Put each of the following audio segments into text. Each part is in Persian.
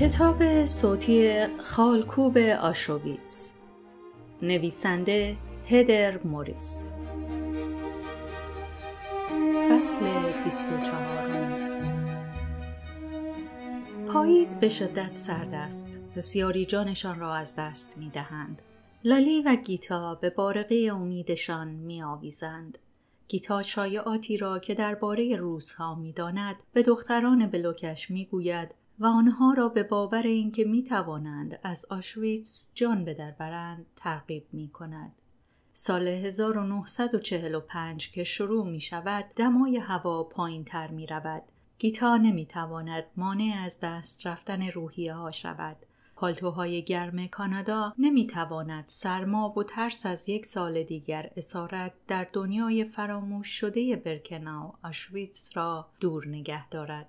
کتاب صوتی خالکوب آشویتز نویسنده هدر موریس فصل 24 پاییز به شدت سرد است بسیاری جانشان را از دست می دهند لالی و گیتا به بارقه امیدشان می آویزند گیتا شایعاتی را که درباره روزها میداند به دختران بلوکش میگوید و آنها را به باور اینکه می توانند از آشویتس جان به برند ترغیب می کند. سال 1945 که شروع می شود دمای هوا پایین تر می رود. گیتا نمی تواند مانع از دست رفتن روحیه ها شود. پالتوهای گرم کانادا نمی تواند سرما و ترس از یک سال دیگر اسارت در دنیای فراموش شده برکناو آشویتس را دور نگه دارد.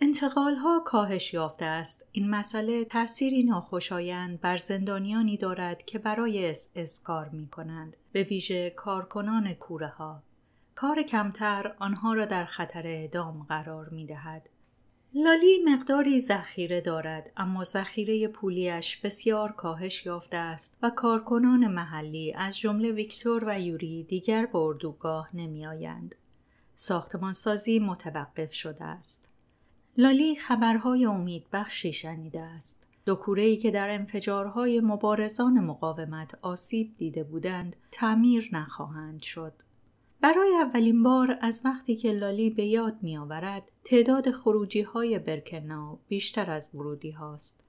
انتقال ها کاهش یافته است. این مسئله تأثیری ناخوشایند بر زندانیانی دارد که برای اس اس کار می کنند. به ویژه کارکنان کوره ها. کار کمتر آنها را در خطر اعدام قرار می دهد. لالی مقداری ذخیره دارد اما ذخیره پولیش بسیار کاهش یافته است و کارکنان محلی از جمله ویکتور و یوری دیگر به اردوگاه نمیآیند. ساختمانسازی متوقف شده است. لالی خبرهای امیدبخشی شنیده است. دو که در انفجارهای مبارزان مقاومت آسیب دیده بودند، تعمیر نخواهند شد. برای اولین بار از وقتی که لالی به یاد آورد، تعداد خروجی های برکناو بیشتر از ورودی هاست.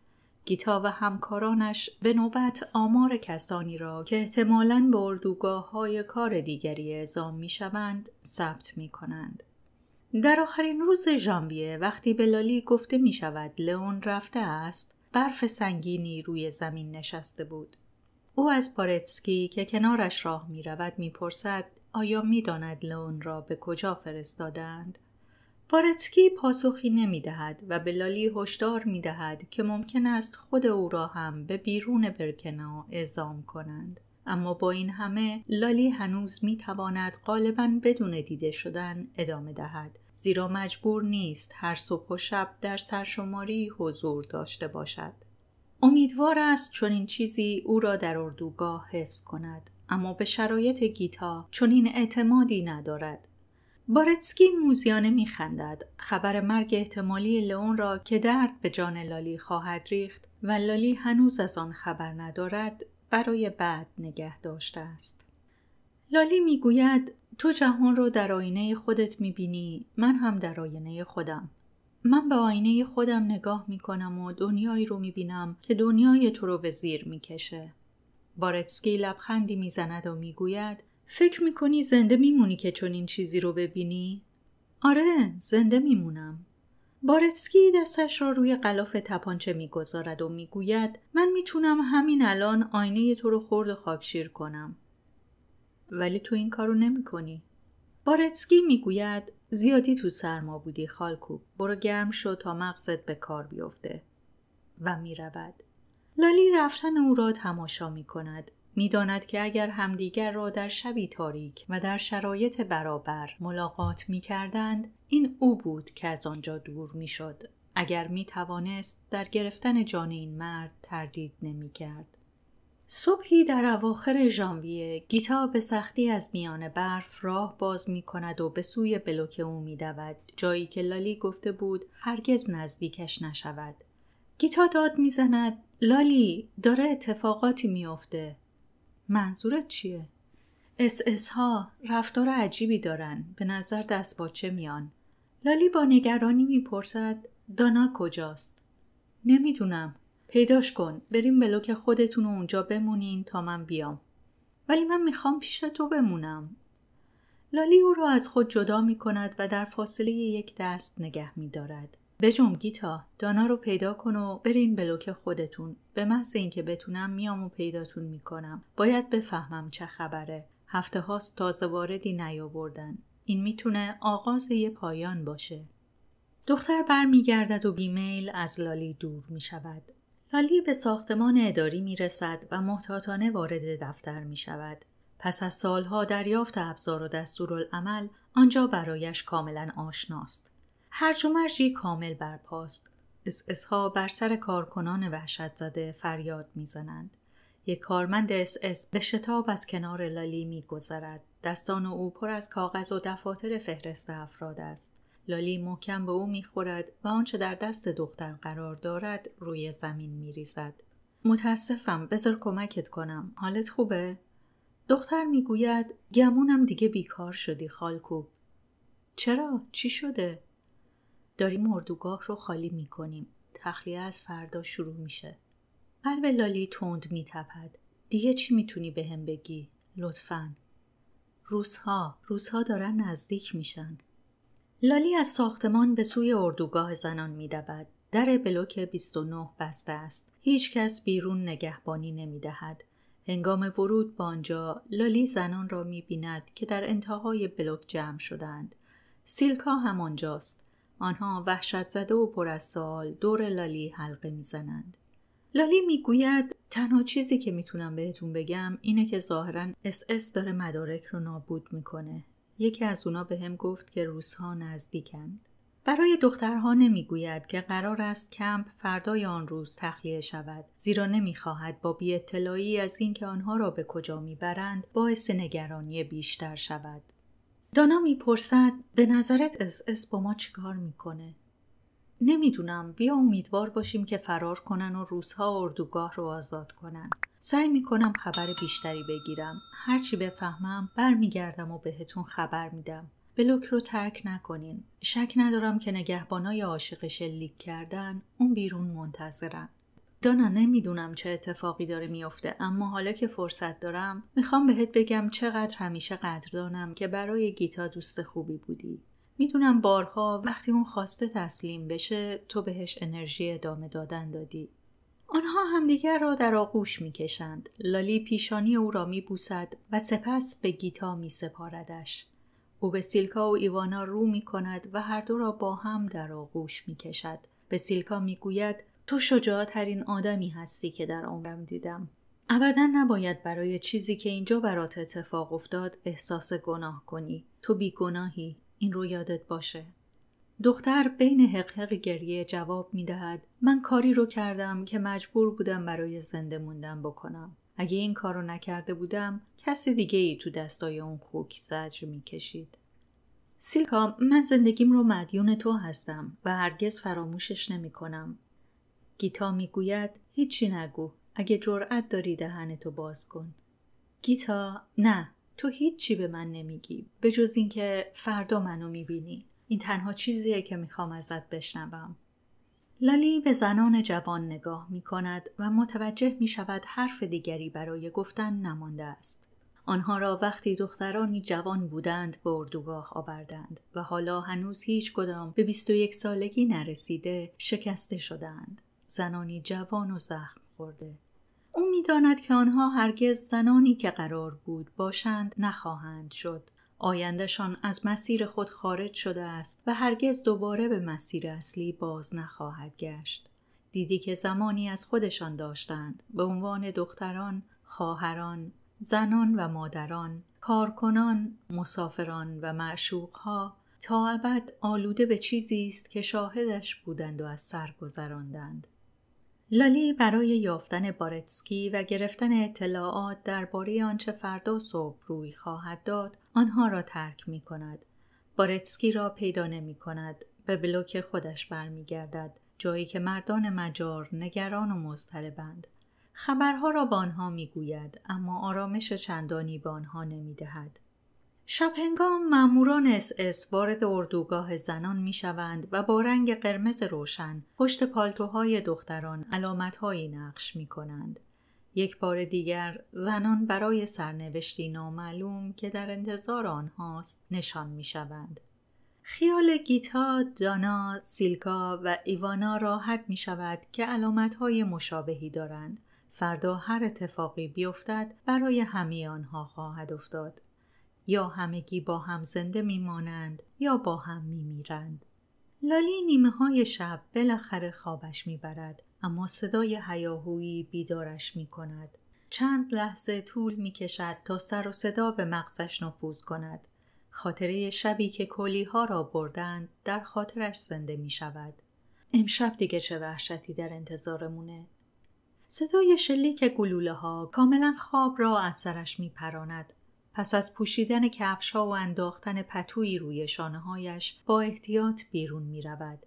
گیتا و همکارانش به نوبت آمار کسانی را که احتمالاً به اردوگاه های کار دیگری اعزام می شوند ثبت می کنند. در آخرین روز ژانویه وقتی به لالی گفته می شود لئون رفته است برف سنگینی روی زمین نشسته بود او از پارتسکی که کنارش راه می رود می پرسد آیا می داند لئون را به کجا فرستادند؟ پارتسکی پاسخی نمی دهد و به لالی هشدار می دهد که ممکن است خود او را هم به بیرون برکنا اعزام کنند. اما با این همه لالی هنوز می تواند غالبا بدون دیده شدن ادامه دهد زیرا مجبور نیست هر صبح و شب در سرشماری حضور داشته باشد امیدوار است چون این چیزی او را در اردوگاه حفظ کند اما به شرایط گیتا این اعتمادی ندارد بارتسکی موزیانه خندد خبر مرگ احتمالی لئون را که درد به جان لالی خواهد ریخت و لالی هنوز از آن خبر ندارد برای بعد نگه داشته است لالی میگوید تو جهان رو در آینه خودت میبینی من هم در آینه خودم من به آینه خودم نگاه میکنم و دنیایی رو میبینم که دنیای تو رو به زیر میکشه بارتسکی لبخندی میزند و میگوید فکر میکنی زنده میمونی که این چیزی رو ببینی آره زنده میمونم بارتسکی دستش را روی قلاف تپانچه میگذارد و میگوید من میتونم همین الان آینه تو رو خورد خاکشیر کنم ولی تو این کارو نمیکنی بارتسکی میگوید زیادی تو سرما بودی خالکو. برو گرم شو تا مغزت به کار بیفته و میرود لالی رفتن او را تماشا می کند. میداند که اگر همدیگر را در شبی تاریک و در شرایط برابر ملاقات می این او بود که از آنجا دور میشد اگر می توانست در گرفتن جان این مرد تردید نمی کرد. صبحی در اواخر ژانویه گیتا به سختی از میان برف راه باز می کند و به سوی بلوک او می دود جایی که لالی گفته بود هرگز نزدیکش نشود. گیتا داد زند لالی داره اتفاقاتی میافته. منظورت چیه؟ اس ها رفتار عجیبی دارن به نظر دست با چه میان لالی با نگرانی میپرسد دانا کجاست نمیدونم پیداش کن بریم بلوک خودتون و اونجا بمونین تا من بیام ولی من میخوام پیش تو بمونم لالی او را از خود جدا می کند و در فاصله یک دست نگه میدارد. دارد. به گیتا دانا رو پیدا کن و برین بلوک خودتون به محض اینکه بتونم میام و پیداتون میکنم باید بفهمم چه خبره هفته هاست تازه واردی نیاوردن این میتونه آغاز یه پایان باشه. دختر برمیگردد و بیمیل از لالی دور میشود. لالی به ساختمان اداری میرسد و محتاطانه وارد دفتر میشود. پس از سالها دریافت ابزار و دستورالعمل آنجا برایش کاملا آشناست. هر جمرجی کامل برپاست. اسها بر سر کارکنان وحشت زده فریاد میزنند. یک کارمند اس اس به شتاب از کنار لالی میگذرد دستان او پر از کاغذ و دفاتر فهرست افراد است لالی محکم به او میخورد و آنچه در دست دختر قرار دارد روی زمین ریزد. متاسفم بذار کمکت کنم حالت خوبه دختر میگوید گمونم دیگه بیکار شدی خالکوب چرا چی شده داریم اردوگاه رو خالی میکنیم تخلیه از فردا شروع میشه قلب لالی تند میتپد دیگه چی میتونی به هم بگی لطفا روزها روزها دارن نزدیک میشن لالی از ساختمان به سوی اردوگاه زنان میدود در بلوک 29 بسته است هیچ کس بیرون نگهبانی نمیدهد هنگام ورود به آنجا لالی زنان را میبیند که در انتهای بلوک جمع شدند سیلکا همانجاست آنها وحشت زده و پر از سوال دور لالی حلقه میزنند لالی میگوید تنها چیزی که میتونم بهتون بگم اینه که ظاهرا اس اس داره مدارک رو نابود میکنه. یکی از اونا به هم گفت که روزها نزدیکند. برای دخترها نمیگوید که قرار است کمپ فردای آن روز تخلیه شود زیرا نمیخواهد با بی اطلاعی از اینکه آنها را به کجا میبرند باعث نگرانی بیشتر شود دانا میپرسد به نظرت اس اس با ما چیکار میکنه نمیدونم بیا امیدوار باشیم که فرار کنن و روزها اردوگاه رو آزاد کنن سعی میکنم خبر بیشتری بگیرم هرچی بفهمم برمیگردم و بهتون خبر میدم بلوک رو ترک نکنین شک ندارم که نگهبانای عاشق شلیک کردن اون بیرون منتظرن دانا نمیدونم چه اتفاقی داره میافته اما حالا که فرصت دارم میخوام بهت بگم چقدر همیشه قدردانم که برای گیتا دوست خوبی بودی میدونم بارها وقتی اون خواسته تسلیم بشه تو بهش انرژی ادامه دادن دادی آنها همدیگر را در آغوش میکشند لالی پیشانی او را میبوسد و سپس به گیتا میسپاردش او به سیلکا و ایوانا رو میکند و هر دو را با هم در آغوش میکشد به سیلکا میگوید تو شجاعترین آدمی هستی که در عمرم دیدم ابدا نباید برای چیزی که اینجا برات اتفاق افتاد احساس گناه کنی تو بیگناهی این رو یادت باشه دختر بین حقحق گریه جواب می دهد من کاری رو کردم که مجبور بودم برای زنده موندن بکنم اگه این کارو نکرده بودم کسی دیگه ای تو دستای اون خوک زجر می کشید. سیلکا من زندگیم رو مدیون تو هستم و هرگز فراموشش نمی کنم. گیتا می گوید هیچی نگو اگه جرأت داری دهنتو باز کن. گیتا نه تو چی به من نمیگی به جز اینکه فردا منو میبینی این تنها چیزیه که میخوام ازت بشنوم لالی به زنان جوان نگاه میکند و متوجه میشود حرف دیگری برای گفتن نمانده است. آنها را وقتی دخترانی جوان بودند به اردوگاه آوردند و حالا هنوز هیچ کدام به 21 سالگی نرسیده شکسته شدند. زنانی جوان و زخم خورده. او میداند که آنها هرگز زنانی که قرار بود باشند نخواهند شد آیندهشان از مسیر خود خارج شده است و هرگز دوباره به مسیر اصلی باز نخواهد گشت دیدی که زمانی از خودشان داشتند به عنوان دختران خواهران زنان و مادران کارکنان مسافران و معشوقها تا ابد آلوده به چیزی است که شاهدش بودند و از سر گذراندند لالی برای یافتن بارتسکی و گرفتن اطلاعات درباره آنچه فردا صبح روی خواهد داد آنها را ترک می کند. بارتسکی را پیدا نمی کند. به بلوک خودش برمیگردد جایی که مردان مجار نگران و مضطربند خبرها را به آنها میگوید اما آرامش چندانی به آنها نمیدهد شب هنگام ماموران اس اس وارد اردوگاه زنان می شوند و با رنگ قرمز روشن پشت پالتوهای دختران علامتهایی نقش می کنند. یک بار دیگر زنان برای سرنوشتی نامعلوم که در انتظار آنهاست نشان می شوند. خیال گیتا، دانا، سیلکا و ایوانا راحت می شود که علامتهای مشابهی دارند. فردا هر اتفاقی بیفتد برای همه آنها خواهد افتاد. یا همگی با هم زنده میمانند یا با هم میمیرند لالی نیمه های شب بالاخره خوابش میبرد اما صدای هیاهویی بیدارش می کند. چند لحظه طول می کشد تا سر و صدا به مغزش نفوذ کند. خاطره شبی که کلی ها را بردند در خاطرش زنده می شود. امشب دیگه چه وحشتی در انتظارمونه. صدای شلیک گلوله ها کاملا خواب را از سرش می پراند. پس از پوشیدن کفش و انداختن پتویی روی شانه هایش با احتیاط بیرون می رود.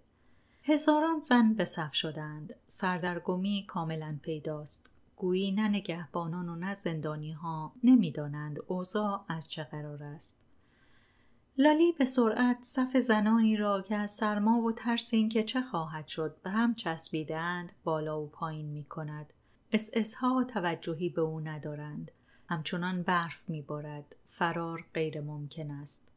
هزاران زن به صف شدند. سردرگمی کاملا پیداست. گویی نه نگهبانان و نه زندانی ها نمی دانند اوضاع از چه قرار است. لالی به سرعت صف زنانی را که از سرما و ترس اینکه چه خواهد شد به هم چسبیدند بالا و پایین می کند. اس ها توجهی به او ندارند. همچنان برف میبارد فرار غیر ممکن است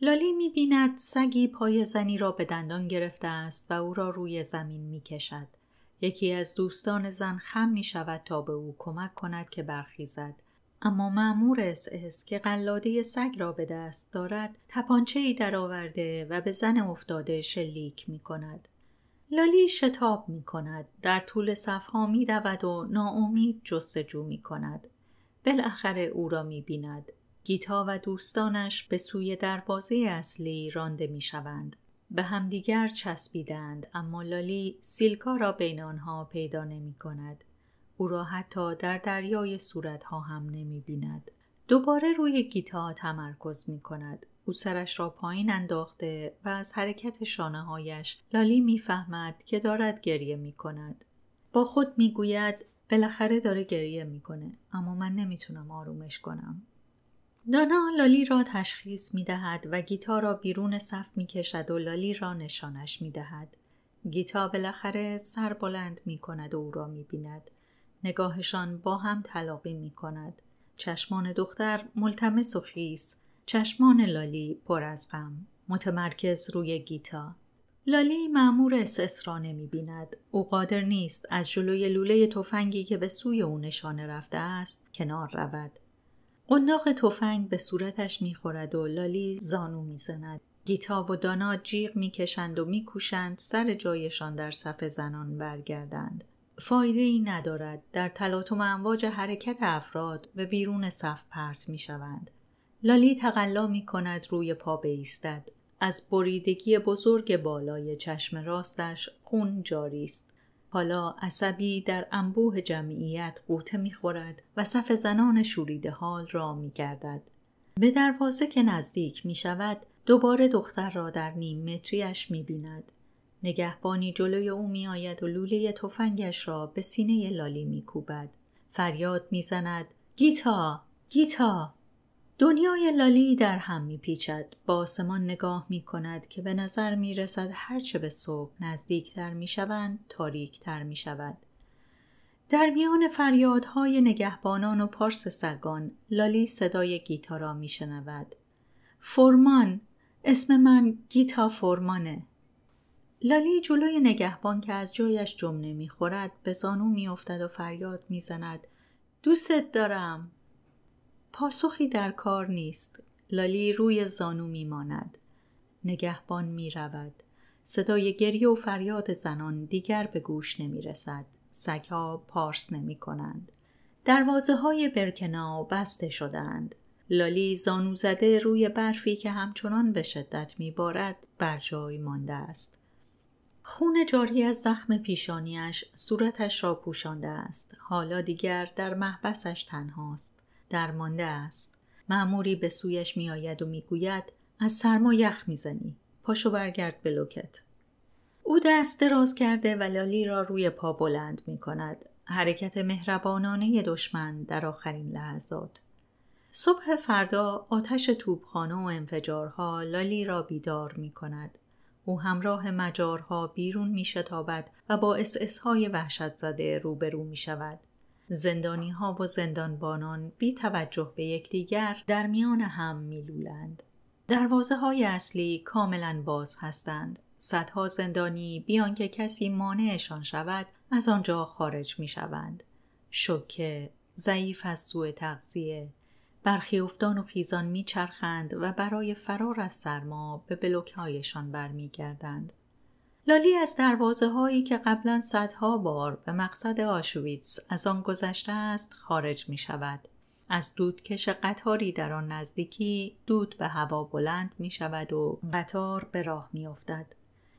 لالی بیند سگی پای زنی را به دندان گرفته است و او را روی زمین کشد. یکی از دوستان زن خم می شود تا به او کمک کند که برخیزد اما معمور اس که قلاده سگ را به دست دارد تپانچه ای آورده و به زن افتاده شلیک می کند. لالی شتاب می کند. در طول صفها می و ناامید جستجو می کند. بالاخره او را می بیند. گیتا و دوستانش به سوی دروازه اصلی رانده می شوند. به همدیگر چسبیدند اما لالی سیلکا را بین آنها پیدا نمی کند. او را حتی در دریای صورتها هم نمی بیند. دوباره روی گیتا تمرکز می کند. او سرش را پایین انداخته و از حرکت شانه هایش لالی می فهمد که دارد گریه می کند. با خود می گوید بالاخره داره گریه میکنه اما من نمیتونم آرومش کنم. دانا لالی را تشخیص میدهد و گیتا را بیرون صف میکشد و لالی را نشانش میدهد. گیتا بالاخره سر بلند می کند و او را می نگاهشان با هم تلاقی می کند. چشمان دختر ملتمس و خیس، چشمان لالی پر از غم، متمرکز روی گیتا. لالی معمور اسس را نمی بیند. او قادر نیست از جلوی لوله تفنگی که به سوی او نشانه رفته است کنار رود. قناق تفنگ به صورتش میخورد و لالی زانو میزند. گیتا و دانا جیغ میکشند و میکوشند سر جایشان در صف زنان برگردند. فایده ای ندارد در تلاطم امواج حرکت افراد به بیرون صف پرت می شوند. لالی تقلا می کند روی پا بیستد. از بریدگی بزرگ بالای چشم راستش خون جاری است حالا عصبی در انبوه جمعیت قوطه میخورد و صف زنان شوریده حال را میگردد به دروازه که نزدیک می دوباره دختر را در نیم متریش می نگهبانی جلوی او میآید و لوله تفنگش را به سینه لالی می فریاد میزند گیتا گیتا دنیای لالی در هم میپیچد با آسمان نگاه می کند که به نظر می رسد هرچه به صبح نزدیکتر می شوند تاریکتر می شود. در میان فریادهای نگهبانان و پارس سگان لالی صدای گیتارا می شنود. فرمان اسم من گیتا فرمانه لالی جلوی نگهبان که از جایش نمی خورد به زانو میافتد و فریاد زند. دوست دارم پاسخی در کار نیست لالی روی زانو ماند. نگهبان می رود. صدای گریه و فریاد زنان دیگر به گوش نمی رسد. سگها پارس نمی کنند. دروازه های برکنا بسته شدند. لالی زانو زده روی برفی که همچنان به شدت می بارد بر جای مانده است. خون جاری از زخم پیشانیش صورتش را پوشانده است. حالا دیگر در محبسش تنهاست. درمانده است معموری به سویش آید و میگوید از سرما یخ میزنی پاشو برگرد به لوکت او دست دراز کرده و لالی را روی پا بلند می کند. حرکت مهربانانه دشمن در آخرین لحظات. صبح فردا آتش توبخانه و انفجارها لالی را بیدار می کند. او همراه مجارها بیرون می شتابد و با اسعسهای وحشت زده روبرو می شود. زندانی ها و زندانبانان بی توجه به یکدیگر در میان هم میلولند. دروازه های اصلی کاملا باز هستند. صدها زندانی بیان که کسی مانعشان شود از آنجا خارج می شوکه، شکه، ضعیف از سوء تغذیه، برخی افتان و خیزان میچرخند و برای فرار از سرما به هایشان برمیگردند. لالی از دروازه هایی که قبلا صدها بار به مقصد آشویتس از آن گذشته است خارج می شود. از دودکش قطاری در آن نزدیکی دود به هوا بلند می شود و قطار به راه می افتد.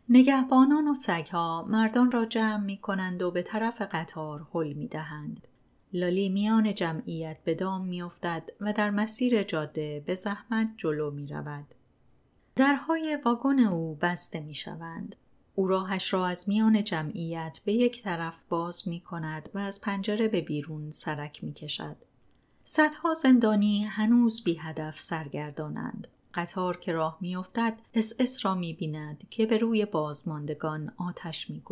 نگهبانان و سگها مردان را جمع می کنند و به طرف قطار حل می دهند. لالی میان جمعیت به دام می افتد و در مسیر جاده به زحمت جلو می رود. درهای واگن او بسته می شوند. او راهش را از میان جمعیت به یک طرف باز می کند و از پنجره به بیرون سرک می کشد. صدها زندانی هنوز بی هدف سرگردانند. قطار که راه میافتد اس اس را می بیند که به روی بازماندگان آتش می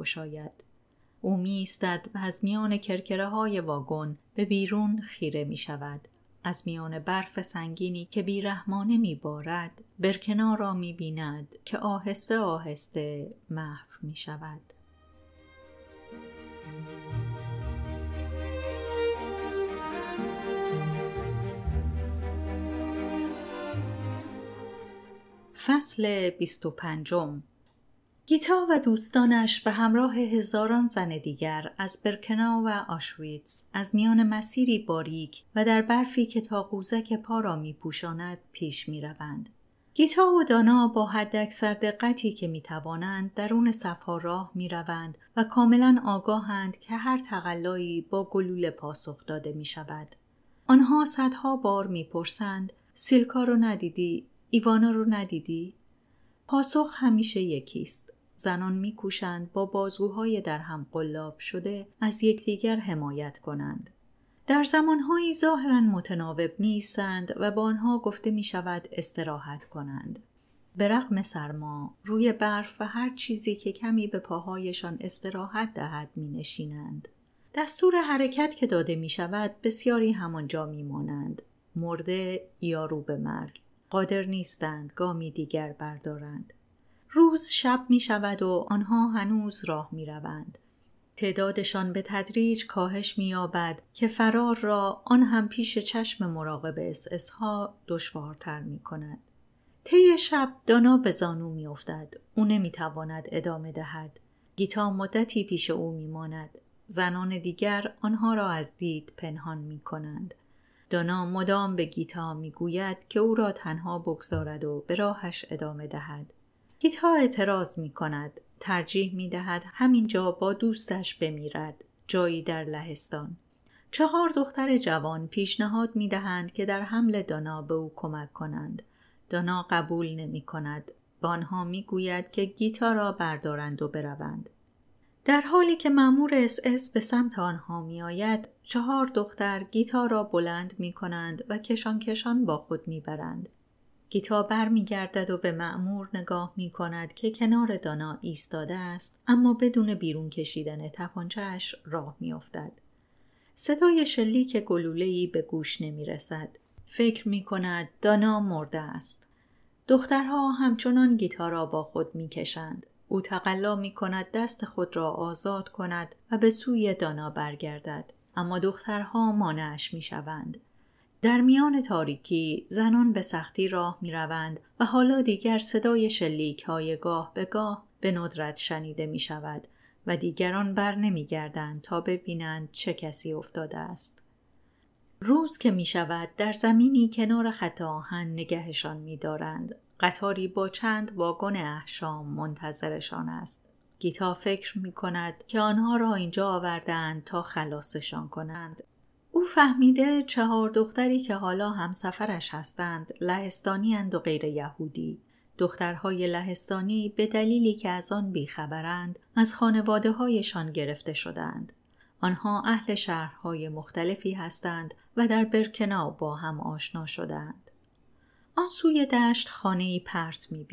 او می و از میان کرکره های واگن به بیرون خیره می شود. از میان برف سنگینی که بیرحمانه میبارد برکنا را میبیند که آهسته آهسته محو شود. فصل 25 گیتا و دوستانش به همراه هزاران زن دیگر از برکنا و آشویتز از میان مسیری باریک و در برفی که تا قوزک پا را می پوشاند پیش می روند. گیتا و دانا با حد اکثر دقتی که می توانند درون صفها راه می روند و کاملا آگاهند که هر تقلایی با گلوله پاسخ داده می شود. آنها صدها بار می پرسند سیلکا رو ندیدی؟ ایوانا رو ندیدی؟ پاسخ همیشه یکیست. زنان میکوشند با بازوهای در هم قلاب شده از یکدیگر حمایت کنند در زمانهایی ظاهرا متناوب نیستند و با آنها گفته می شود استراحت کنند. به رغم سرما، روی برف و هر چیزی که کمی به پاهایشان استراحت دهد می نشینند. دستور حرکت که داده می شود بسیاری همانجا می مانند. مرده یا رو به مرگ. قادر نیستند گامی دیگر بردارند. روز شب می شود و آنها هنوز راه می روند. تعدادشان به تدریج کاهش می یابد که فرار را آن هم پیش چشم مراقب اس ها دشوارتر می کند. طی شب دانا به زانو افتد. او نمی تواند ادامه دهد گیتا مدتی پیش او ماند. زنان دیگر آنها را از دید پنهان می کنند. دانا مدام به گیتا گوید که او را تنها بگذارد و به راهش ادامه دهد گیتا اعتراض می کند. ترجیح می دهد همینجا با دوستش بمیرد. جایی در لهستان. چهار دختر جوان پیشنهاد می دهند که در حمل دانا به او کمک کنند. دانا قبول نمی کند. بانها آنها می گوید که گیتا را بردارند و بروند. در حالی که مامور اس اس به سمت آنها می آید، چهار دختر گیتا را بلند می کنند و کشان کشان با خود می برند. گیتا برمیگردد و به معمور نگاه می کند که کنار دانا ایستاده است اما بدون بیرون کشیدن تپانچهاش راه میافتد صدای شلیک گلولهی به گوش نمی رسد. فکر می کند دانا مرده است. دخترها همچنان گیتا را با خود می کشند. او تقلا می کند دست خود را آزاد کند و به سوی دانا برگردد. اما دخترها مانعش می شوند. در میان تاریکی زنان به سختی راه می روند و حالا دیگر صدای شلیک های گاه به گاه به ندرت شنیده می شود و دیگران بر نمی گردند تا ببینند چه کسی افتاده است. روز که می شود در زمینی کنار خط آهن نگهشان می دارند. قطاری با چند واگن احشام منتظرشان است. گیتا فکر می کند که آنها را اینجا آوردند تا خلاصشان کنند او فهمیده چهار دختری که حالا همسفرش هستند لهستانی اند و غیر یهودی دخترهای لهستانی به دلیلی که از آن بیخبرند از خانواده هایشان گرفته شدند آنها اهل شهرهای مختلفی هستند و در برکنا با هم آشنا شدند آن سوی دشت خانه پرت می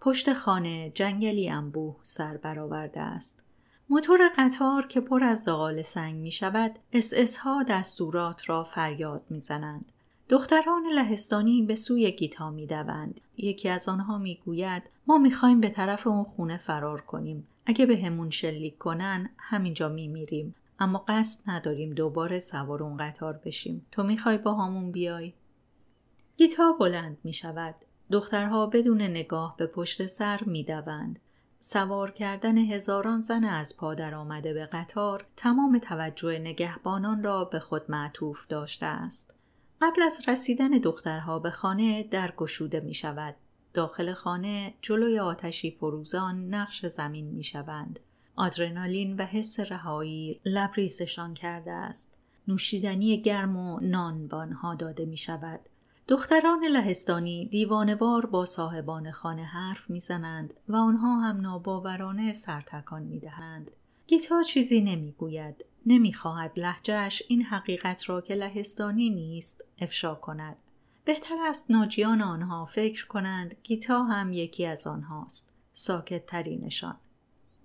پشت خانه جنگلی انبوه سر برآورده است موتور قطار که پر از زغال سنگ می شود اس ها دستورات را فریاد می زنند. دختران لهستانی به سوی گیتا می دوند. یکی از آنها می گوید ما می خواهیم به طرف اون خونه فرار کنیم. اگه به همون شلیک کنن همینجا می میریم. اما قصد نداریم دوباره سوار اون قطار بشیم. تو می میخوای با همون بیای؟ گیتا بلند می شود. دخترها بدون نگاه به پشت سر می دوند. سوار کردن هزاران زن از پادر آمده به قطار تمام توجه نگهبانان را به خود معطوف داشته است قبل از رسیدن دخترها به خانه در گشوده می شود داخل خانه جلوی آتشی فروزان نقش زمین می شوند. آدرنالین و حس رهایی لبریزشان کرده است. نوشیدنی گرم و نان به داده می شود. دختران لهستانی دیوانوار با صاحبان خانه حرف میزنند و آنها هم ناباورانه سرتکان میدهند گیتا چیزی نمیگوید نمیخواهد لهجهاش این حقیقت را که لهستانی نیست افشا کند بهتر است ناجیان آنها فکر کنند گیتا هم یکی از آنهاست ساکت ترینشان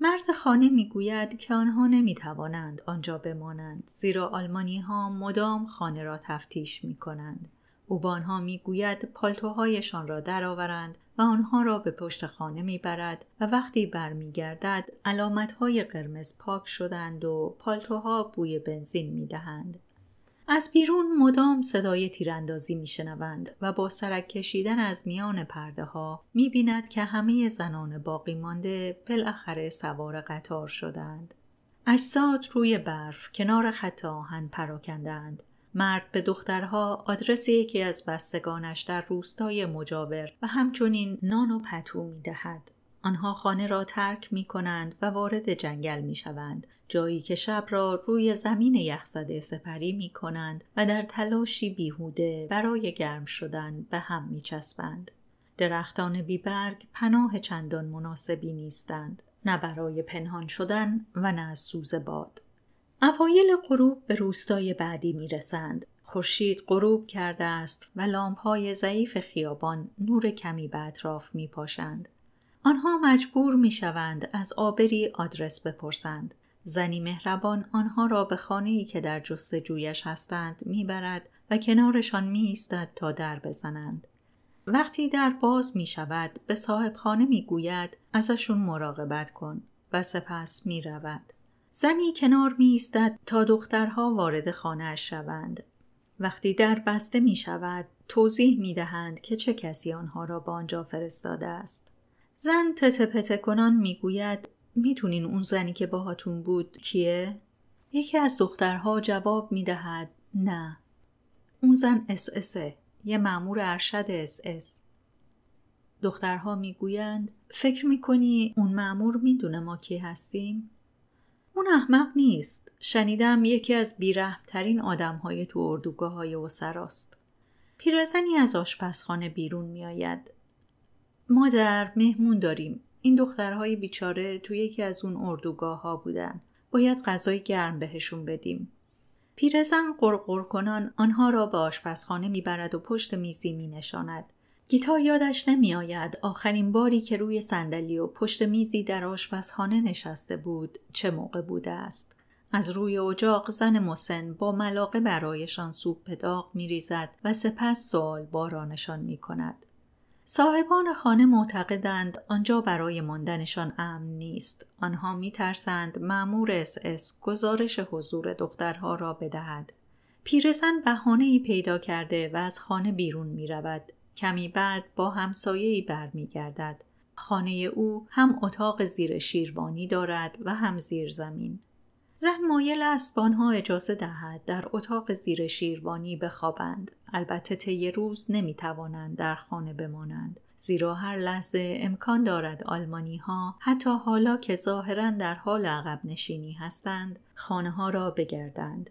مرد خانه میگوید که آنها نمیتوانند آنجا بمانند زیرا آلمانی ها مدام خانه را تفتیش می کنند او به آنها میگوید پالتوهایشان را درآورند و آنها را به پشت خانه میبرد و وقتی برمیگردد علامتهای قرمز پاک شدند و پالتوها بوی بنزین میدهند از بیرون مدام صدای تیراندازی میشنوند و با سرک کشیدن از میان پرده ها که همه زنان باقی مانده بالاخره سوار قطار شدند. اجساد روی برف کنار خط آهن پراکندند مرد به دخترها آدرس یکی از بستگانش در روستای مجاور و همچنین نان و پتو می دهد. آنها خانه را ترک می کنند و وارد جنگل می شوند. جایی که شب را روی زمین یخزده سپری می کنند و در تلاشی بیهوده برای گرم شدن به هم می چسبند. درختان بیبرگ پناه چندان مناسبی نیستند نه برای پنهان شدن و نه از سوز باد. اوایل غروب به روستای بعدی می رسند. خورشید غروب کرده است و لامپهای ضعیف خیابان نور کمی به اطراف می پاشند. آنها مجبور می شوند از آبری آدرس بپرسند. زنی مهربان آنها را به ای که در جستجویش هستند میبرد و کنارشان می ایستد تا در بزنند. وقتی در باز می شود به صاحب خانه می گوید ازشون مراقبت کن و سپس می رود. زنی کنار می ایستد تا دخترها وارد خانه شوند. وقتی در بسته می شود توضیح می دهند که چه کسی آنها را به آنجا فرستاده است. زن تته پته کنان می گوید اون زنی که باهاتون بود کیه؟ یکی از دخترها جواب می دهد نه. اون زن اس اسه. یه معمور ارشد اس اس. دخترها میگویند فکر کنی اون معمور میدونه ما کی هستیم؟ اون احمق نیست. شنیدم یکی از بیرحمترین آدمهای تو اردوگاه های وسراست. پیرزنی از آشپزخانه بیرون میآید. مادر مهمون داریم. این دخترهای بیچاره تو یکی از اون اردوگاه ها بودن. باید غذای گرم بهشون بدیم. پیرزن قرقر کنان آنها را به آشپزخانه میبرد و پشت میزی مینشاند گیتا یادش نمیآید آخرین باری که روی صندلی و پشت میزی در آشپزخانه نشسته بود چه موقع بوده است از روی اجاق زن مسن با ملاقه برایشان سوپ پداغ می ریزد و سپس سوال بارانشان می کند. صاحبان خانه معتقدند آنجا برای ماندنشان امن نیست. آنها می ترسند معمور اس اس گزارش حضور دخترها را بدهد. پیرزن بهانه ای پیدا کرده و از خانه بیرون می رود. کمی بعد با همسایه‌ای برمیگردد خانه او هم اتاق زیر شیروانی دارد و هم زیر زمین زن مایل است به آنها اجازه دهد در اتاق زیر شیروانی بخوابند البته طی روز توانند در خانه بمانند زیرا هر لحظه امکان دارد آلمانی ها حتی حالا که ظاهرا در حال عقب نشینی هستند خانه ها را بگردند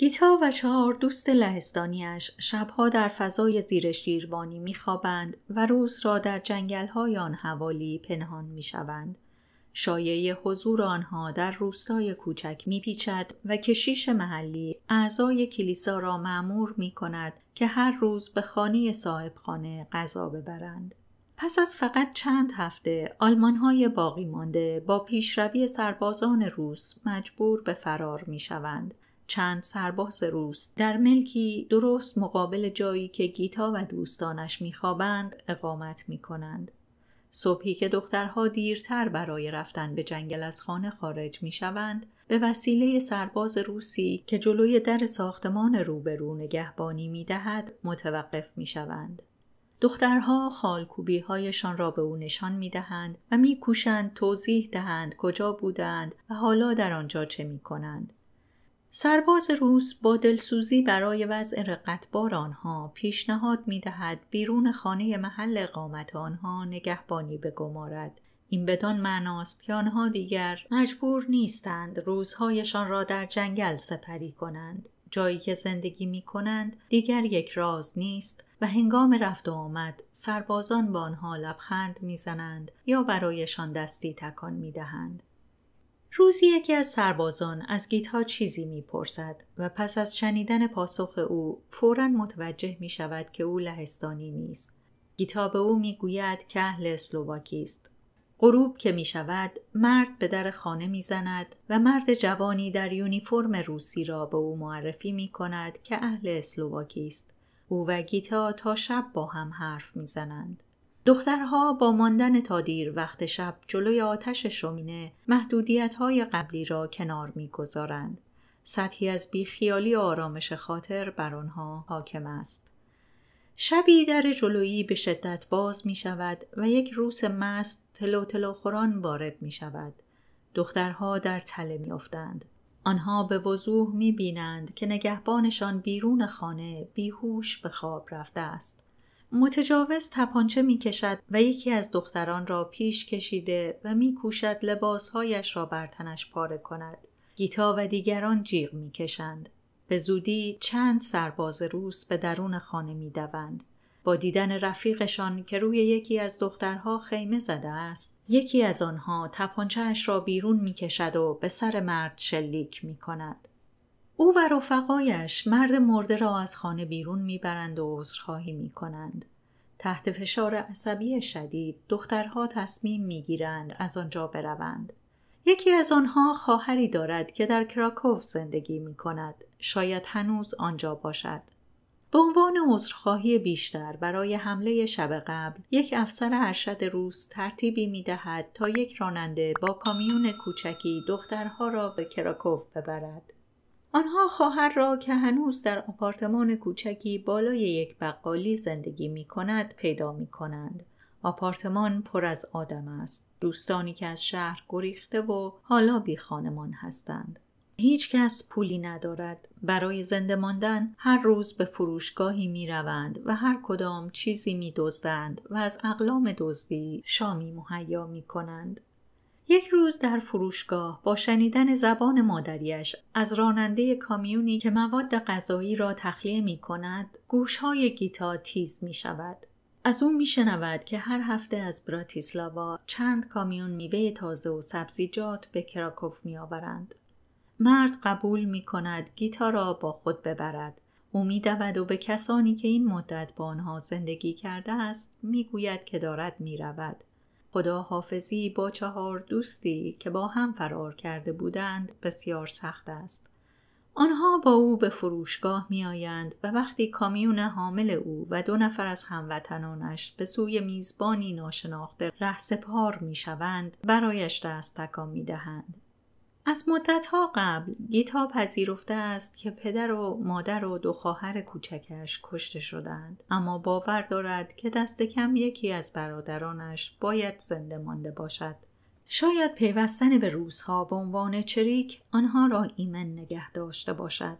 گیتا و چهار دوست لهستانیش شبها در فضای زیر شیروانی میخوابند و روز را در های آن حوالی پنهان میشوند. شایعه حضور آنها در روستای کوچک میپیچد و کشیش محلی اعضای کلیسا را معمور می کند که هر روز به خانه صاحبخانه غذا ببرند. پس از فقط چند هفته آلمان های باقی مانده با پیشروی سربازان روس مجبور به فرار می شوند چند سرباز روس در ملکی درست مقابل جایی که گیتا و دوستانش میخوابند اقامت میکنند صبحی که دخترها دیرتر برای رفتن به جنگل از خانه خارج میشوند به وسیله سرباز روسی که جلوی در ساختمان روبرو نگهبانی میدهد متوقف میشوند دخترها خالکوبی هایشان را به او نشان می دهند و می توضیح دهند کجا بودند و حالا در آنجا چه می کنند. سرباز روس با دلسوزی برای وضع رقتبار آنها پیشنهاد می دهد بیرون خانه محل اقامت آنها نگهبانی بگمارد. این بدان معناست که آنها دیگر مجبور نیستند روزهایشان را در جنگل سپری کنند. جایی که زندگی می کنند دیگر یک راز نیست و هنگام رفت و آمد سربازان با آنها لبخند میزنند یا برایشان دستی تکان می دهند. روزی یکی از سربازان از گیتا چیزی میپرسد و پس از شنیدن پاسخ او فورا متوجه می شود که او لهستانی نیست. گیتا به او میگوید که اهل اسلوواکی است. غروب که می شود مرد به در خانه میزند و مرد جوانی در یونیفرم روسی را به او معرفی می کند که اهل اسلوواکی است. او و گیتا تا شب با هم حرف میزنند. دخترها با ماندن تا دیر وقت شب جلوی آتش شومینه محدودیت های قبلی را کنار میگذارند. سطحی از بیخیالی و آرامش خاطر بر آنها حاکم است. شبی در جلویی به شدت باز می شود و یک روس مست تلو تلو خوران وارد می شود. دخترها در تله می افتند. آنها به وضوح می بینند که نگهبانشان بیرون خانه بیهوش به خواب رفته است. متجاوز تپانچه می کشد و یکی از دختران را پیش کشیده و می کوشد لباسهایش را بر تنش پاره کند. گیتا و دیگران جیغ می کشند. به زودی چند سرباز روس به درون خانه می دوند. با دیدن رفیقشان که روی یکی از دخترها خیمه زده است یکی از آنها تپانچهاش را بیرون می کشد و به سر مرد شلیک می کند. او و رفقایش مرد مرده را از خانه بیرون میبرند و عذرخواهی میکنند تحت فشار عصبی شدید دخترها تصمیم میگیرند از آنجا بروند یکی از آنها خواهری دارد که در کراکوف زندگی می کند. شاید هنوز آنجا باشد. به عنوان عذرخواهی بیشتر برای حمله شب قبل یک افسر ارشد روس ترتیبی می دهد تا یک راننده با کامیون کوچکی دخترها را به کراکوف ببرد. آنها خواهر را که هنوز در آپارتمان کوچکی بالای یک بقالی زندگی می کند پیدا می کنند. آپارتمان پر از آدم است. دوستانی که از شهر گریخته و حالا بی خانمان هستند. هیچ کس پولی ندارد. برای زنده ماندن هر روز به فروشگاهی می روند و هر کدام چیزی می دزدند و از اقلام دزدی شامی مهیا می کنند. یک روز در فروشگاه با شنیدن زبان مادریش از راننده کامیونی که مواد غذایی را تخلیه می کند گوشهای گیتا تیز می شود. از او شنود که هر هفته از براتیسلاوا چند کامیون میوه تازه و سبزیجات به کراکوف آورند. مرد قبول می کند گیتا را با خود ببرد. او می و به کسانی که این مدت با آنها زندگی کرده است گوید که دارد می رود. حافظی با چهار دوستی که با هم فرار کرده بودند بسیار سخت است. آنها با او به فروشگاه می آیند و وقتی کامیون حامل او و دو نفر از هموطنانش به سوی میزبانی ناشناخته رهسپار می شوند برایش تکان می دهند. از مدتها قبل گیتا پذیرفته است که پدر و مادر و دو خواهر کوچکش کشته شدند اما باور دارد که دست کم یکی از برادرانش باید زنده مانده باشد شاید پیوستن به روزها به عنوان چریک آنها را ایمن نگه داشته باشد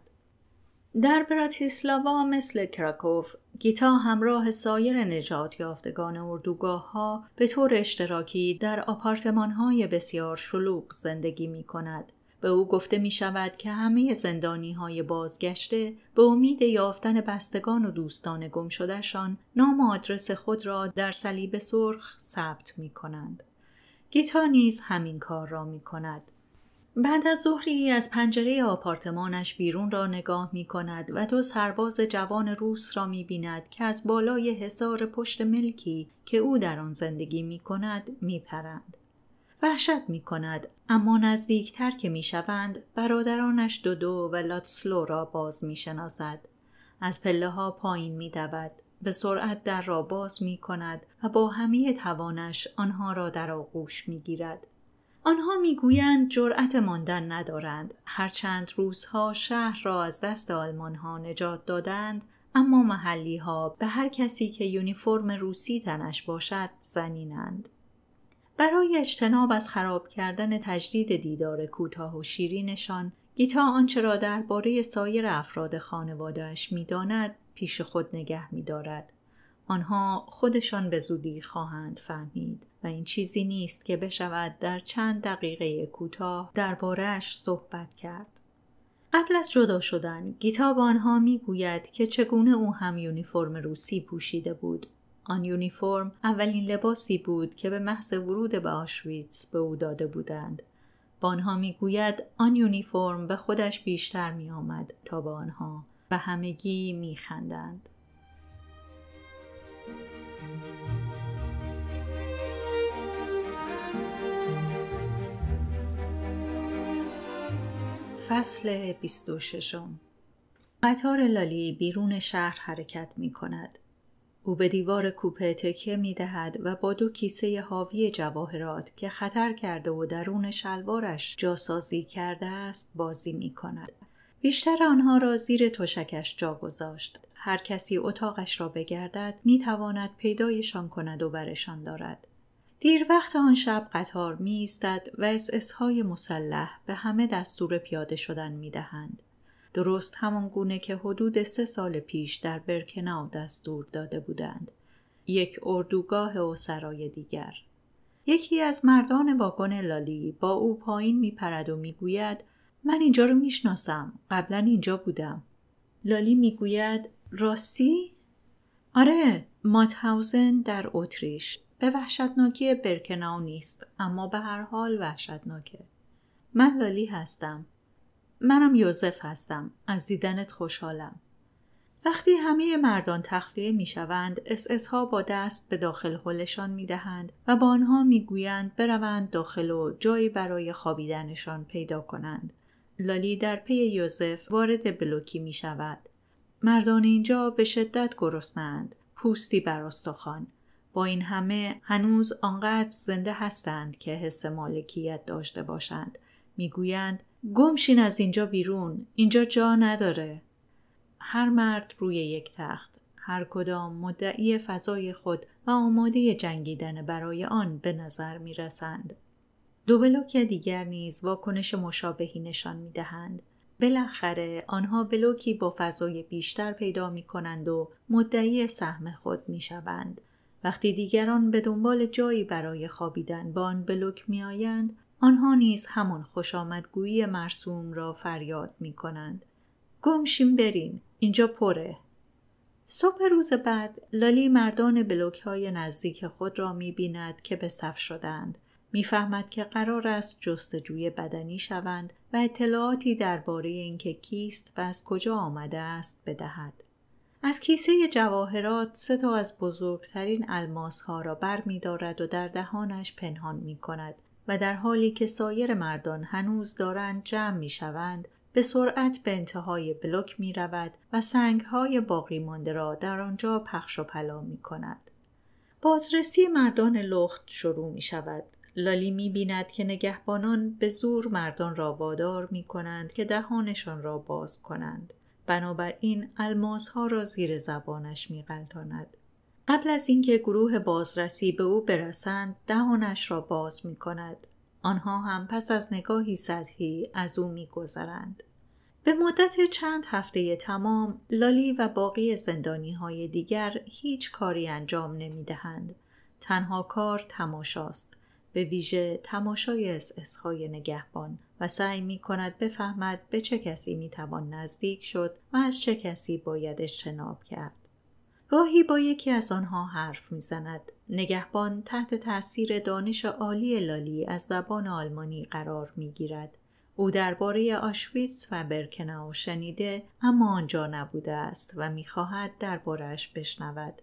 در براتیسلاوا مثل کراکوف گیتا همراه سایر نجات یافتگان اردوگاه ها به طور اشتراکی در آپارتمان های بسیار شلوغ زندگی می کند. به او گفته می شود که همه زندانی های بازگشته به امید یافتن بستگان و دوستان گم شدهشان نام و آدرس خود را در صلیب سرخ ثبت می کنند. گیتا نیز همین کار را می کند. بعد از ظهری از پنجره آپارتمانش بیرون را نگاه می کند و دو سرباز جوان روس را می بیند که از بالای حصار پشت ملکی که او در آن زندگی می کند می پرند. وحشت می کند اما نزدیکتر که می شوند برادرانش دودو و لاتسلو را باز می شنازد. از پله ها پایین می دود. به سرعت در را باز می کند و با همه توانش آنها را در آغوش می گیرد. آنها میگویند جرأت ماندن ندارند هرچند روزها شهر را از دست آلمان ها نجات دادند اما محلی ها به هر کسی که یونیفرم روسی تنش باشد زنینند برای اجتناب از خراب کردن تجدید دیدار کوتاه و شیرینشان گیتا آنچه را درباره سایر افراد خانوادهش میداند پیش خود نگه میدارد آنها خودشان به زودی خواهند فهمید و این چیزی نیست که بشود در چند دقیقه کوتاه دربارهاش صحبت کرد. قبل از جدا شدن گیتا آنها میگوید که چگونه او هم یونیفرم روسی پوشیده بود آن یونیفرم اولین لباسی بود که به محض ورود به آشویتس به او داده بودند با آنها میگوید آن یونیفرم به خودش بیشتر می آمد تا به آنها و همگی میخندند فصل 26 قطار لالی بیرون شهر حرکت می کند. او به دیوار کوپه تکیه می دهد و با دو کیسه حاوی جواهرات که خطر کرده و درون شلوارش جاسازی کرده است بازی می کند. بیشتر آنها را زیر تشکش جا گذاشت. هر کسی اتاقش را بگردد می تواند پیدایشان کند و برشان دارد. دیر وقت آن شب قطار می ایستد و اس های مسلح به همه دستور پیاده شدن می دهند. درست همان گونه که حدود سه سال پیش در برکناو دستور داده بودند. یک اردوگاه و سرای دیگر. یکی از مردان واگن لالی با او پایین پرد و میگوید من اینجا رو شناسم. قبلا اینجا بودم لالی گوید راستی آره ماتهاوزن در اتریش به وحشتناکی برکناو نیست اما به هر حال وحشتناکه من لالی هستم منم یوزف هستم از دیدنت خوشحالم وقتی همه مردان تخلیه می شوند اس ها با دست به داخل حلشان می دهند و با آنها می گویند بروند داخل و جایی برای خوابیدنشان پیدا کنند لالی در پی یوزف وارد بلوکی می شود مردان اینجا به شدت گرسنند پوستی بر استخوان با این همه هنوز آنقدر زنده هستند که حس مالکیت داشته باشند میگویند گمشین از اینجا بیرون اینجا جا نداره هر مرد روی یک تخت هر کدام مدعی فضای خود و آماده جنگیدن برای آن به نظر می رسند. دو بلوک دیگر نیز واکنش مشابهی نشان می دهند. بالاخره آنها بلوکی با فضای بیشتر پیدا می کنند و مدعی سهم خود می شوند. وقتی دیگران به دنبال جایی برای خوابیدن با آن بلوک میآیند آنها نیز همان خوشامدگویی مرسوم را فریاد می کنند. گمشیم برین، اینجا پره صبح روز بعد لالی مردان بلوک های نزدیک خود را می بیند که به صف شدند میفهمد که قرار است جستجوی بدنی شوند و اطلاعاتی درباره اینکه کیست و از کجا آمده است بدهد از کیسه جواهرات سه تا از بزرگترین ها را بر می دارد و در دهانش پنهان می کند و در حالی که سایر مردان هنوز دارند جمع می شوند به سرعت به انتهای بلوک می رود و سنگ های باقی مانده را در آنجا پخش و پلا می کند. بازرسی مردان لخت شروع می شود. لالی می بیند که نگهبانان به زور مردان را وادار می کنند که دهانشان را باز کنند. بنابراین ها را زیر زبانش میقلتاند قبل از اینکه گروه بازرسی به او برسند دهانش را باز می کند. آنها هم پس از نگاهی سطحی از او میگذرند. به مدت چند هفته تمام لالی و باقی زندانی های دیگر هیچ کاری انجام نمی دهند. تنها کار تماشاست. به ویژه تماشای اسهای نگهبان و سعی می کند بفهمد به چه کسی می توان نزدیک شد و از چه کسی باید اجتناب کرد. گاهی با یکی از آنها حرف میزند نگهبان تحت تاثیر دانش عالی لالی از زبان آلمانی قرار میگیرد او درباره آشویتس و برکناو شنیده اما آنجا نبوده است و میخواهد دربارهاش بشنود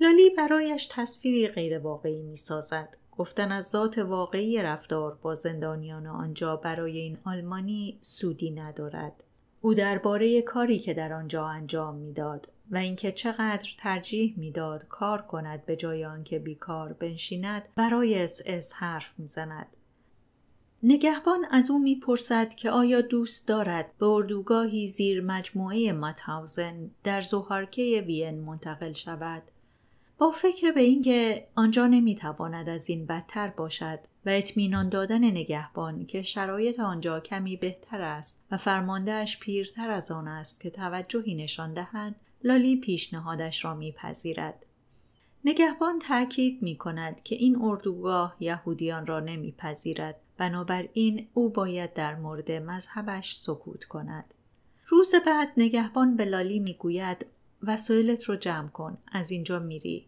لالی برایش تصویری غیرواقعی میسازد گفتن از ذات واقعی رفتار با زندانیان آنجا برای این آلمانی سودی ندارد او درباره کاری که در آنجا انجام میداد و اینکه چقدر ترجیح میداد کار کند به جای آنکه بیکار بنشیند برای اس اس حرف میزند نگهبان از او میپرسد که آیا دوست دارد به اردوگاهی زیر مجموعه ماتهاوزن در زوهارکه وین منتقل شود با فکر به اینکه آنجا نمیتواند از این بدتر باشد و اطمینان دادن نگهبان که شرایط آنجا کمی بهتر است و فرماندهاش پیرتر از آن است که توجهی نشان دهند لالی پیشنهادش را میپذیرد نگهبان تاکید می کند که این اردوگاه یهودیان را نمیپذیرد بنابراین او باید در مورد مذهبش سکوت کند روز بعد نگهبان به لالی میگوید وسایلت رو جمع کن از اینجا میری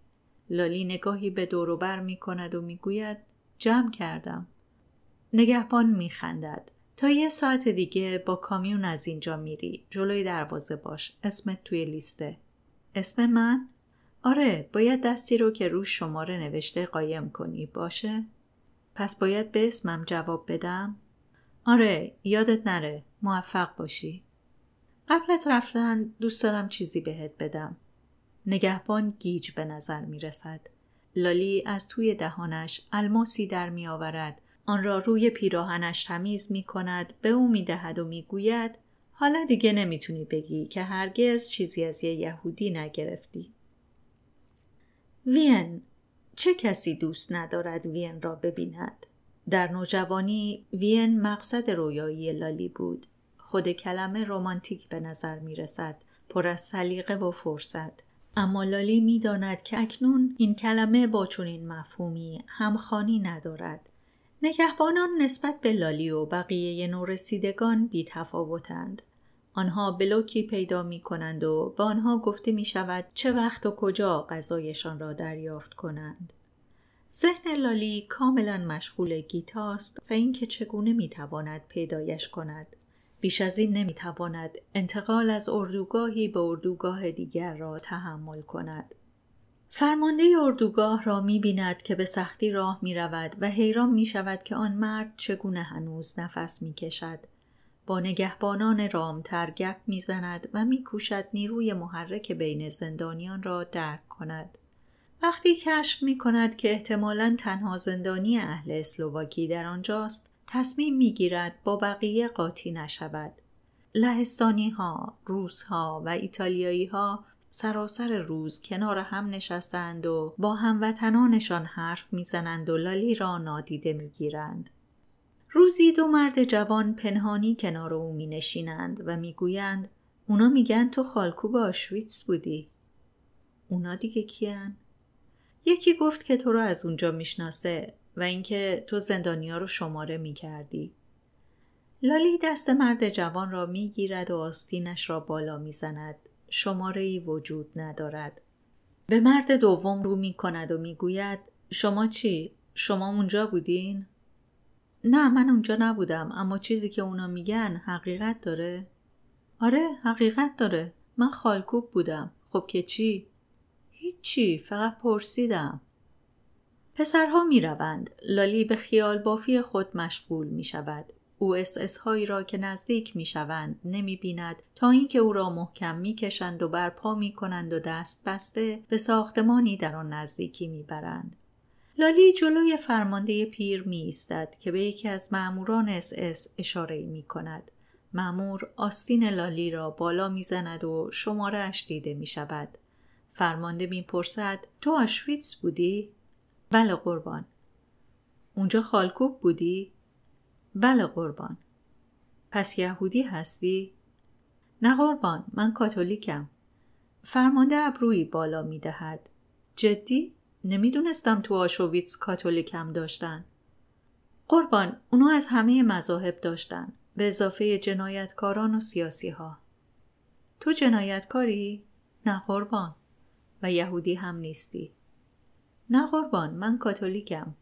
لالی نگاهی به دوروبر می کند و میگوید جمع کردم. نگهبان خندد تا یه ساعت دیگه با کامیون از اینجا میری. جلوی دروازه باش. اسمت توی لیسته. اسم من؟ آره باید دستی رو که روش شماره نوشته قایم کنی باشه؟ پس باید به اسمم جواب بدم؟ آره یادت نره موفق باشی قبل از رفتن دوست دارم چیزی بهت بدم نگهبان گیج به نظر می رسد. لالی از توی دهانش الماسی در می آورد. آن را روی پیراهنش تمیز می کند به او می دهد و می گوید حالا دیگه تونی بگی که هرگز چیزی از یه یهودی نگرفتی. وین چه کسی دوست ندارد وین را ببیند؟ در نوجوانی وین مقصد رویایی لالی بود. خود کلمه رمانتیک به نظر می رسد. پر از سلیقه و فرصت. اما لالی میداند که اکنون این کلمه با چنین مفهومی همخانی ندارد نگهبانان نسبت به لالی و بقیه نورسیدگان بی تفاوتند. آنها بلوکی پیدا می کنند و به آنها گفته می شود چه وقت و کجا غذایشان را دریافت کنند. ذهن لالی کاملا مشغول گیتاست و اینکه چگونه می تواند پیدایش کند. بیش از این نمیتواند انتقال از اردوگاهی به اردوگاه دیگر را تحمل کند فرمانده اردوگاه را می بیند که به سختی راه می رود و حیران می شود که آن مرد چگونه هنوز نفس می کشد. با نگهبانان رام گپ می زند و می کوشد نیروی محرک بین زندانیان را درک کند. وقتی کشف می کند که احتمالا تنها زندانی اهل اسلوواکی در آنجاست تصمیم میگیرد با بقیه قاطی نشود لهستانی ها، روس ها و ایتالیایی ها سراسر روز کنار هم نشستند و با هموطنانشان حرف میزنند و لالی را نادیده میگیرند. روزی دو مرد جوان پنهانی کنار او می نشینند و میگویند اونا میگن تو خالکوب آشویتس بودی. اونا دیگه کیان؟ یکی گفت که تو را از اونجا میشناسه و اینکه تو زندانیا رو شماره می کردی. لالی دست مرد جوان را می گیرد و آستینش را بالا می زند. شماره ای وجود ندارد. به مرد دوم رو می کند و می گوید شما چی؟ شما اونجا بودین؟ نه من اونجا نبودم اما چیزی که اونا میگن حقیقت داره؟ آره حقیقت داره من خالکوب بودم خب که چی؟ هیچی فقط پرسیدم پسرها می روند. لالی به خیال بافی خود مشغول می شود. او اس هایی را که نزدیک می شوند نمی بیند تا اینکه او را محکم می کشند و برپا می کنند و دست بسته به ساختمانی در آن نزدیکی می برند. لالی جلوی فرمانده پیر می ایستد که به یکی از معموران اس اس اشاره می کند. معمور آستین لالی را بالا می زند و شمارهاش دیده می شود. فرمانده پرسد تو آشویتس بودی؟ بله قربان اونجا خالکوب بودی؟ بله قربان پس یهودی هستی؟ نه قربان من کاتولیکم فرمانده ابرویی بالا می دهد جدی؟ نمیدونستم تو آشوویتس کاتولیکم داشتن قربان اونو از همه مذاهب داشتن به اضافه جنایتکاران و سیاسی ها تو جنایتکاری؟ نه قربان و یهودی هم نیستی نه قربان من کاتولیکم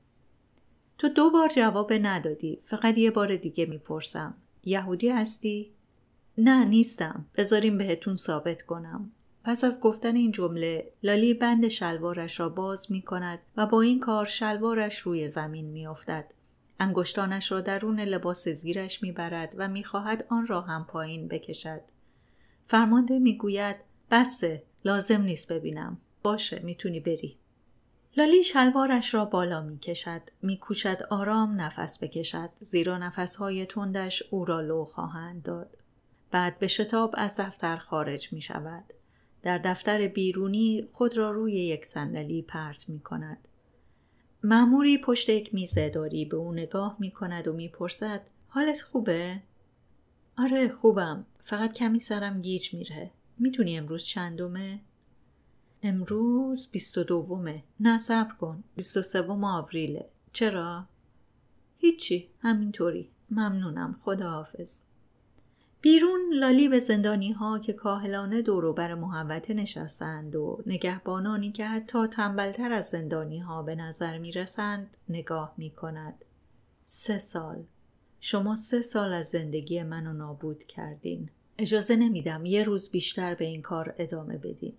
تو دو بار جواب ندادی فقط یه بار دیگه میپرسم یهودی هستی؟ نه نیستم بذاریم بهتون ثابت کنم پس از گفتن این جمله لالی بند شلوارش را باز می کند و با این کار شلوارش روی زمین می افتد. انگشتانش را درون لباس زیرش می برد و می خواهد آن را هم پایین بکشد. فرمانده می گوید بسه لازم نیست ببینم. باشه میتونی بری. لالی شلوارش را بالا می کشد. می کوشد آرام نفس بکشد زیرا نفسهای تندش او را لو خواهند داد. بعد به شتاب از دفتر خارج می شود. در دفتر بیرونی خود را روی یک صندلی پرت می کند. معموری پشت یک میز اداری به او نگاه می کند و میپرسد حالت خوبه؟ آره خوبم فقط کمی سرم گیج میره میتونی امروز چندمه؟ امروز دومه. نه صبر کن 23 آوریله چرا؟ هیچی همینطوری ممنونم خداحافظ بیرون لالی به زندانی ها که کاهلانه دورو بر محوطه نشستند و نگهبانانی که حتی تنبلتر از زندانی ها به نظر می رسند نگاه می کند. سه سال شما سه سال از زندگی منو نابود کردین. اجازه نمیدم یه روز بیشتر به این کار ادامه بدین.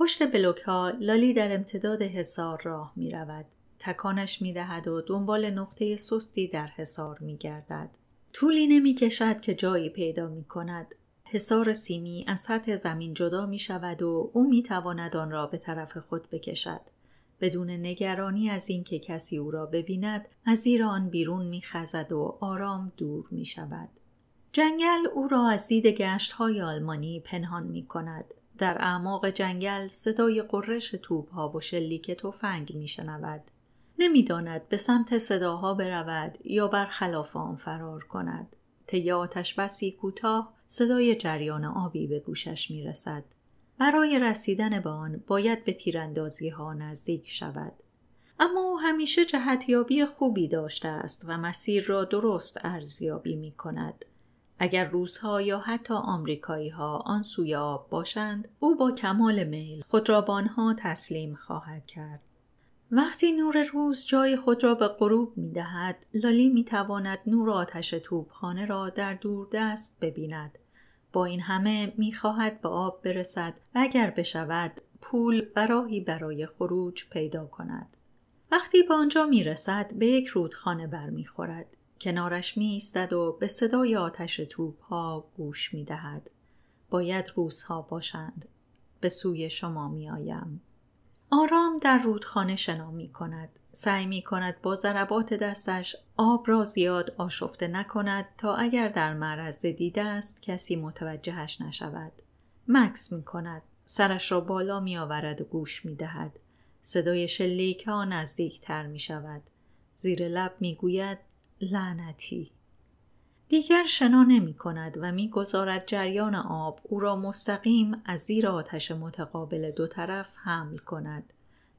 پشت بلوک ها لالی در امتداد حصار راه می رود. تکانش می دهد و دنبال نقطه سستی در حصار می گردد. طولی نمی کشد که جایی پیدا می کند. حصار سیمی از سطح زمین جدا می شود و او می تواند آن را به طرف خود بکشد. بدون نگرانی از اینکه کسی او را ببیند از زیر آن بیرون خزد و آرام دور می شود. جنگل او را از دید گشت های آلمانی پنهان می کند. در اعماق جنگل صدای قررش توپ ها و شلیک تفنگ می شنود. نمیداند به سمت صداها برود یا خلاف آن فرار کند. طی آتش بسی کوتاه صدای جریان آبی به گوشش می رسد. برای رسیدن به آن باید به تیراندازی ها نزدیک شود. اما او همیشه جهتیابی خوبی داشته است و مسیر را درست ارزیابی می کند. اگر روزها یا حتی آمریکایی ها آن سوی آب باشند او با کمال میل خود را با آنها تسلیم خواهد کرد وقتی نور روز جای خود را به غروب می دهد لالی می تواند نور آتش خانه را در دور دست ببیند با این همه می خواهد به آب برسد و اگر بشود پول و راهی برای خروج پیدا کند وقتی به آنجا می رسد به یک رودخانه برمیخورد کنارش می ایستد و به صدای آتش توپ ها گوش می دهد. باید روس ها باشند. به سوی شما می آیم. آرام در رودخانه شنا می کند. سعی می کند با ضربات دستش آب را زیاد آشفته نکند تا اگر در معرض دیده است کسی متوجهش نشود. مکس می کند. سرش را بالا می آورد و گوش می دهد. صدای شلیک ها نزدیک تر می شود. زیر لب می گوید لعنتی دیگر شنا نمی کند و گذارد جریان آب او را مستقیم از زیر آتش متقابل دو طرف حمل کند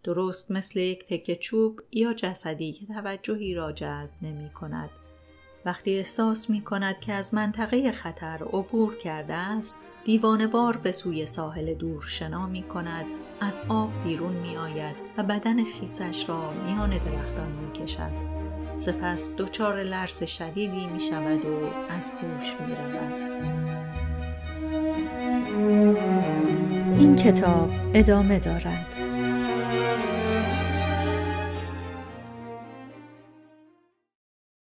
درست مثل یک تکه چوب یا جسدی که توجهی را جلب نمی کند وقتی احساس می کند که از منطقه خطر عبور کرده است دیوانوار به سوی ساحل دور شنا می کند از آب بیرون می آید و بدن خیسش را میان درختان می کشد سپس دچار لرز شدیدی می شود و از هوش می رود. این کتاب ادامه دارد.